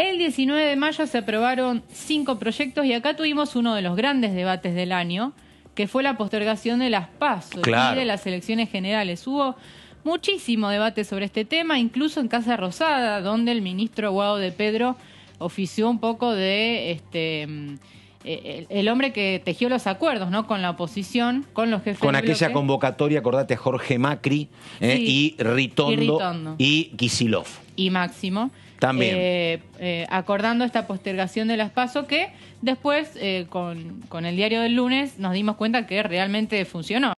El 19 de mayo se aprobaron cinco proyectos y acá tuvimos uno de los grandes debates del año, que fue la postergación de las PASO y de las elecciones generales. Hubo muchísimo debate sobre este tema, incluso en Casa Rosada, donde el ministro Guao de Pedro ofició un poco de este mm, e, e, el, hombre que tejió los acuerdos, ¿no? Con la oposición, con los jefes. Con aquella convocatoria, acordate, Jorge Macri ¿eh? y, Ritondo y, Ritondo. y Kisilov y Máximo. También. Eh, eh, acordando esta postergación de las PASO que después, eh, con, con el diario del lunes, nos dimos cuenta que realmente funcionó.